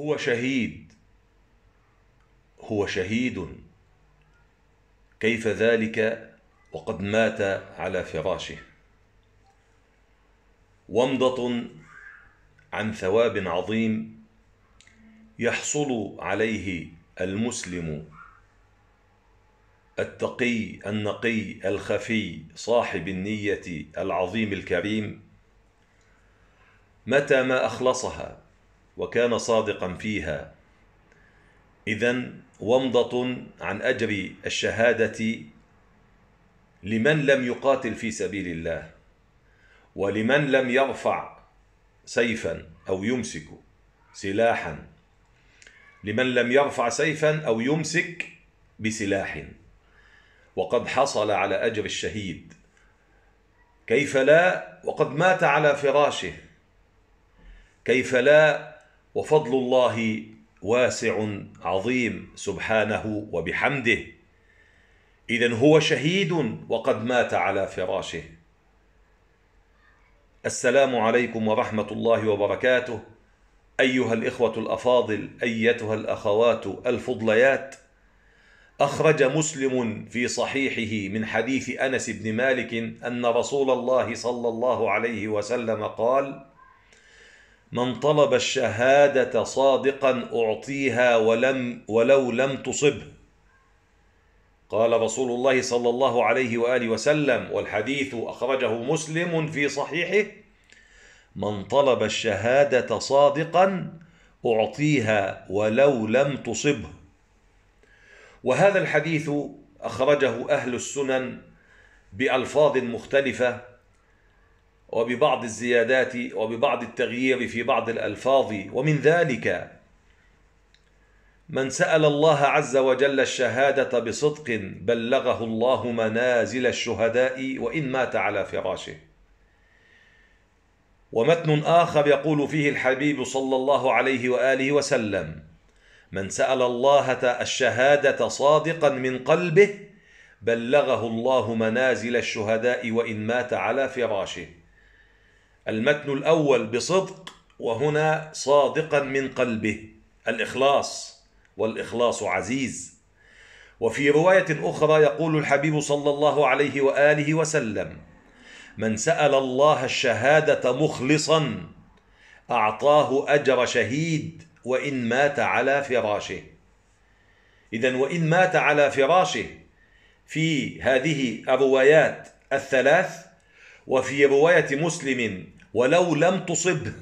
هو شهيد هو شهيد كيف ذلك وقد مات على فراشه ومضة عن ثواب عظيم يحصل عليه المسلم التقي النقي الخفي صاحب النية العظيم الكريم متى ما أخلصها وكان صادقا فيها إذا ومضة عن أجر الشهادة لمن لم يقاتل في سبيل الله ولمن لم يرفع سيفا أو يمسك سلاحا لمن لم يرفع سيفا أو يمسك بسلاح وقد حصل على أجر الشهيد كيف لا وقد مات على فراشه كيف لا وفضل الله واسع عظيم سبحانه وبحمده إذا هو شهيد وقد مات على فراشه السلام عليكم ورحمة الله وبركاته أيها الإخوة الأفاضل أيتها الأخوات الفضليات أخرج مسلم في صحيحه من حديث أنس بن مالك أن رسول الله صلى الله عليه وسلم قال من طلب الشهادة صادقا أعطيها ولم ولو لم تصبه قال رسول الله صلى الله عليه وآله وسلم والحديث أخرجه مسلم في صحيحه من طلب الشهادة صادقا أعطيها ولو لم تصبه وهذا الحديث أخرجه أهل السنن بألفاظ مختلفة وببعض الزيادات وببعض التغيير في بعض الألفاظ ومن ذلك من سأل الله عز وجل الشهادة بصدق بلغه الله منازل الشهداء وإن مات على فراشه ومتن آخر يقول فيه الحبيب صلى الله عليه وآله وسلم من سأل الله الشهادة صادقا من قلبه بلغه الله منازل الشهداء وإن مات على فراشه المتن الأول بصدق وهنا صادقا من قلبه الإخلاص والإخلاص عزيز وفي رواية أخرى يقول الحبيب صلى الله عليه وآله وسلم من سأل الله الشهادة مخلصا أعطاه أجر شهيد وإن مات على فراشه إذا وإن مات على فراشه في هذه الروايات الثلاث وفي رواية مسلم ولو لم تصبه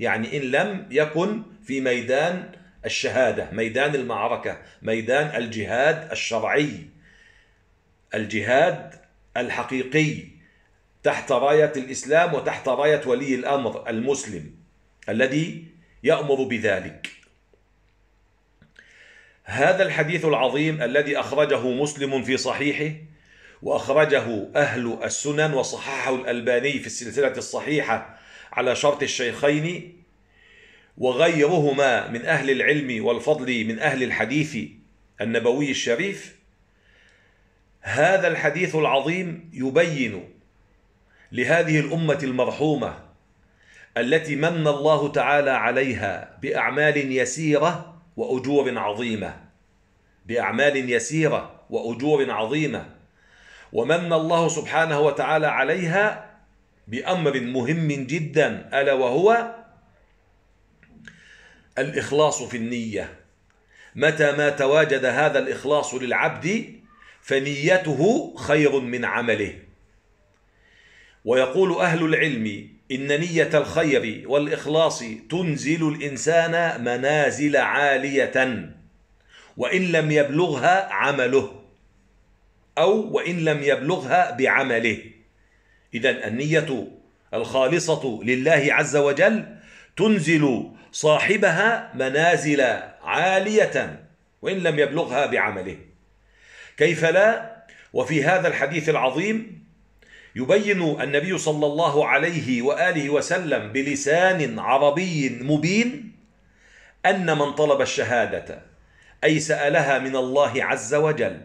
يعني إن لم يكن في ميدان الشهادة ميدان المعركة ميدان الجهاد الشرعي الجهاد الحقيقي تحت راية الإسلام وتحت راية ولي الأمر المسلم الذي يأمر بذلك هذا الحديث العظيم الذي أخرجه مسلم في صحيحه وأخرجه أهل السنن وصححه الألباني في السلسلة الصحيحة على شرط الشيخين وغيرهما من أهل العلم والفضل من أهل الحديث النبوي الشريف هذا الحديث العظيم يبين لهذه الأمة المرحومة التي من الله تعالى عليها بأعمال يسيرة وأجور عظيمة بأعمال يسيرة وأجور عظيمة ومن الله سبحانه وتعالى عليها بأمر مهم جدا ألا وهو الإخلاص في النية متى ما تواجد هذا الإخلاص للعبد فنيته خير من عمله ويقول أهل العلم إن نية الخير والإخلاص تنزل الإنسان منازل عالية وإن لم يبلغها عمله أو وإن لم يبلغها بعمله إذا النية الخالصة لله عز وجل تنزل صاحبها منازل عالية وإن لم يبلغها بعمله كيف لا وفي هذا الحديث العظيم يبين النبي صلى الله عليه وآله وسلم بلسان عربي مبين أن من طلب الشهادة أي سألها من الله عز وجل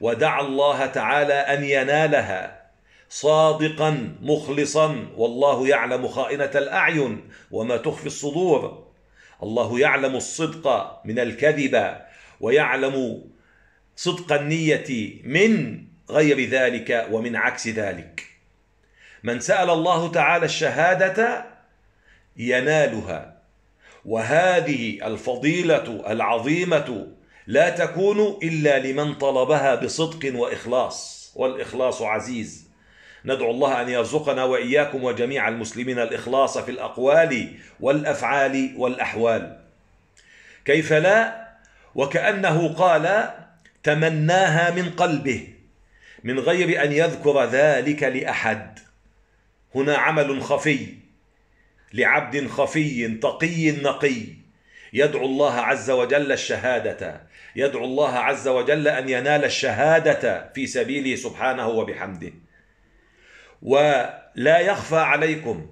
ودعا الله تعالى أن ينالها صادقا مخلصا والله يعلم خائنة الأعين وما تخفي الصدور الله يعلم الصدق من الكذب ويعلم صدق النية من غير ذلك ومن عكس ذلك من سأل الله تعالى الشهادة ينالها وهذه الفضيلة العظيمة لا تكون إلا لمن طلبها بصدق وإخلاص والإخلاص عزيز ندعو الله أن يرزقنا وإياكم وجميع المسلمين الإخلاص في الأقوال والأفعال والأحوال كيف لا وكأنه قال تمناها من قلبه من غير أن يذكر ذلك لأحد هنا عمل خفي لعبد خفي تقي نقي يدعو الله عز وجل الشهادة يدعو الله عز وجل أن ينال الشهادة في سبيله سبحانه وبحمده ولا يخفى عليكم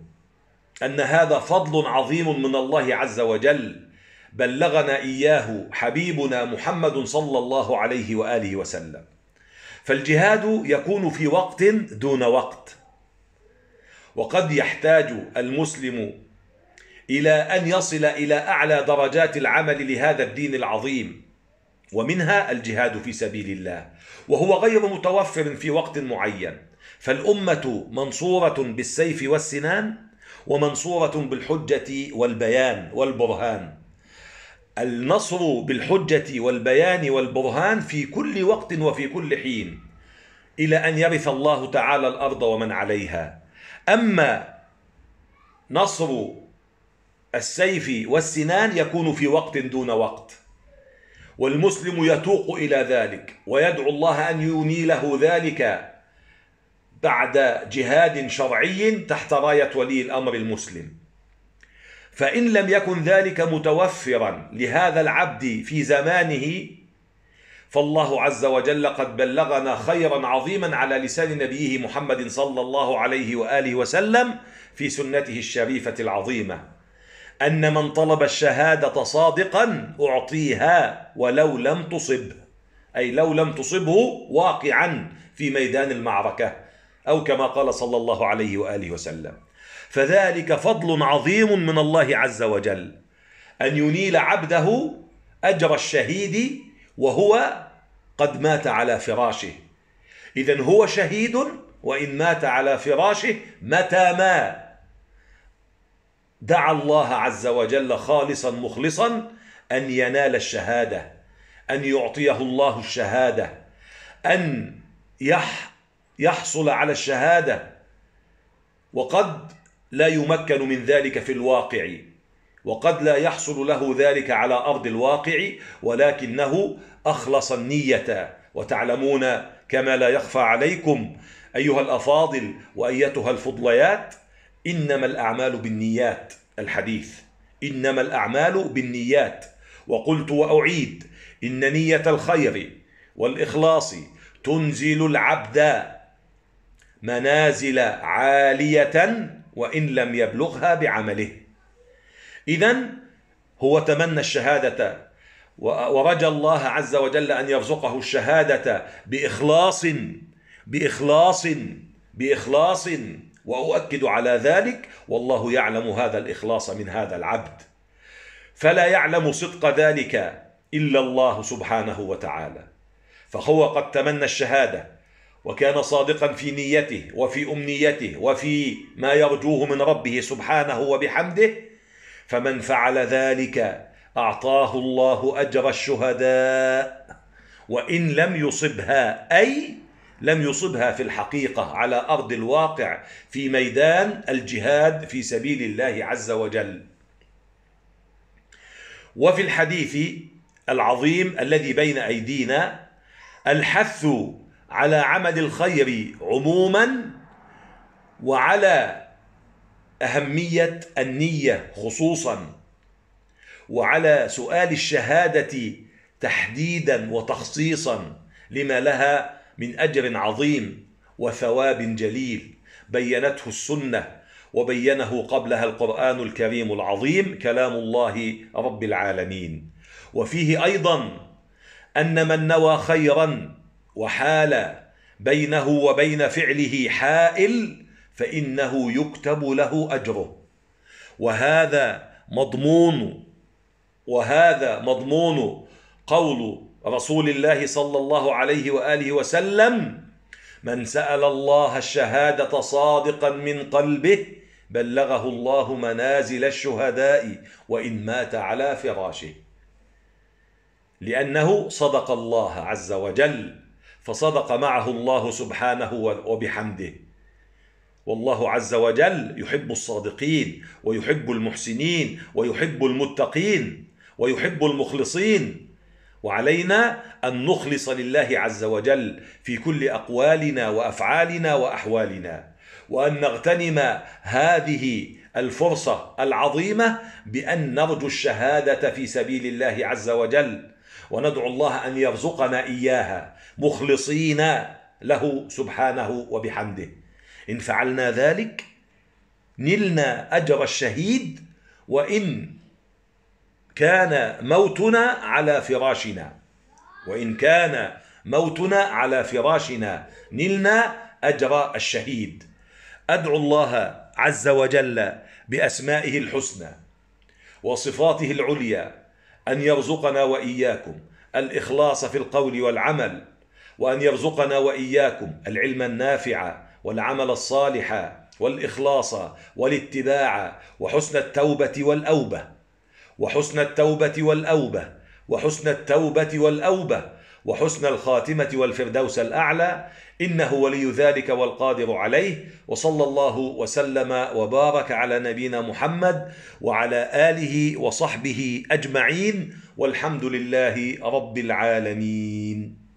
أن هذا فضل عظيم من الله عز وجل بلغنا إياه حبيبنا محمد صلى الله عليه وآله وسلم فالجهاد يكون في وقت دون وقت وقد يحتاج المسلم إلى أن يصل إلى أعلى درجات العمل لهذا الدين العظيم ومنها الجهاد في سبيل الله وهو غير متوفر في وقت معين فالأمة منصورة بالسيف والسنان ومنصورة بالحجة والبيان والبرهان النصر بالحجة والبيان والبرهان في كل وقت وفي كل حين إلى أن يرث الله تعالى الأرض ومن عليها أما نصر السيف والسنان يكون في وقت دون وقت والمسلم يتوق إلى ذلك ويدعو الله أن ينيله ذلك بعد جهاد شرعي تحت راية ولي الأمر المسلم فإن لم يكن ذلك متوفرا لهذا العبد في زمانه فالله عز وجل قد بلغنا خيرا عظيما على لسان نبيه محمد صلى الله عليه وآله وسلم في سنته الشريفة العظيمة أن من طلب الشهادة صادقا أعطيها ولو لم تصبه أي لو لم تصبه واقعا في ميدان المعركة أو كما قال صلى الله عليه وآله وسلم فذلك فضل عظيم من الله عز وجل أن ينيل عبده أجر الشهيد وهو قد مات على فراشه إذا هو شهيد وإن مات على فراشه متى ما دعا الله عز وجل خالصا مخلصا أن ينال الشهادة أن يعطيه الله الشهادة أن يح يحصل على الشهادة وقد لا يمكن من ذلك في الواقع وقد لا يحصل له ذلك على أرض الواقع ولكنه أخلص النية وتعلمون كما لا يخفى عليكم أيها الأفاضل وأيتها الفضليات إنما الأعمال بالنيات الحديث إنما الأعمال بالنيات وقلت وأعيد إن نية الخير والإخلاص تنزل العبد منازل عالية وإن لم يبلغها بعمله إذا هو تمنى الشهادة ورجى الله عز وجل أن يرزقه الشهادة بإخلاص بإخلاص بإخلاص وأؤكد على ذلك والله يعلم هذا الإخلاص من هذا العبد فلا يعلم صدق ذلك إلا الله سبحانه وتعالى فهو قد تمنى الشهادة وكان صادقا في نيته وفي أمنيته وفي ما يرجوه من ربه سبحانه وبحمده فمن فعل ذلك أعطاه الله أجر الشهداء وإن لم يصبها أي لم يصبها في الحقيقة على أرض الواقع في ميدان الجهاد في سبيل الله عز وجل وفي الحديث العظيم الذي بين أيدينا الحث على عمل الخير عموما وعلى أهمية النية خصوصا وعلى سؤال الشهادة تحديدا وتخصيصا لما لها من أجر عظيم وثواب جليل بينته السنة وبينه قبلها القرآن الكريم العظيم كلام الله رب العالمين وفيه أيضا أن من نوى خيرا وحال بينه وبين فعله حائل فإنه يكتب له أجره وهذا مضمون وهذا مضمون قول رسول الله صلى الله عليه وآله وسلم من سأل الله الشهادة صادقا من قلبه بلغه الله منازل الشهداء وإن مات على فراشه لأنه صدق الله عز وجل فصدق معه الله سبحانه وبحمده والله عز وجل يحب الصادقين ويحب المحسنين ويحب المتقين ويحب المخلصين وعلينا أن نخلص لله عز وجل في كل أقوالنا وأفعالنا وأحوالنا وأن نغتنم هذه الفرصة العظيمة بأن نرجو الشهادة في سبيل الله عز وجل وندعو الله أن يرزقنا إياها مخلصين له سبحانه وبحمده إن فعلنا ذلك نلنا أجر الشهيد وإن كان موتنا على فراشنا وإن كان موتنا على فراشنا نلنا أجر الشهيد أدعو الله عز وجل بأسمائه الحسنى وصفاته العليا أن يرزقنا وإياكم الإخلاص في القول والعمل وأن يرزقنا وإياكم العلم النافع والعمل الصالح والإخلاص والاتباع وحسن التوبة والأوبة وحسن التوبة والأوبة وحسن التوبة والأوبة وحسن الخاتمة والفردوس الأعلى إنه ولي ذلك والقادر عليه وصلى الله وسلم وبارك على نبينا محمد وعلى آله وصحبه أجمعين والحمد لله رب العالمين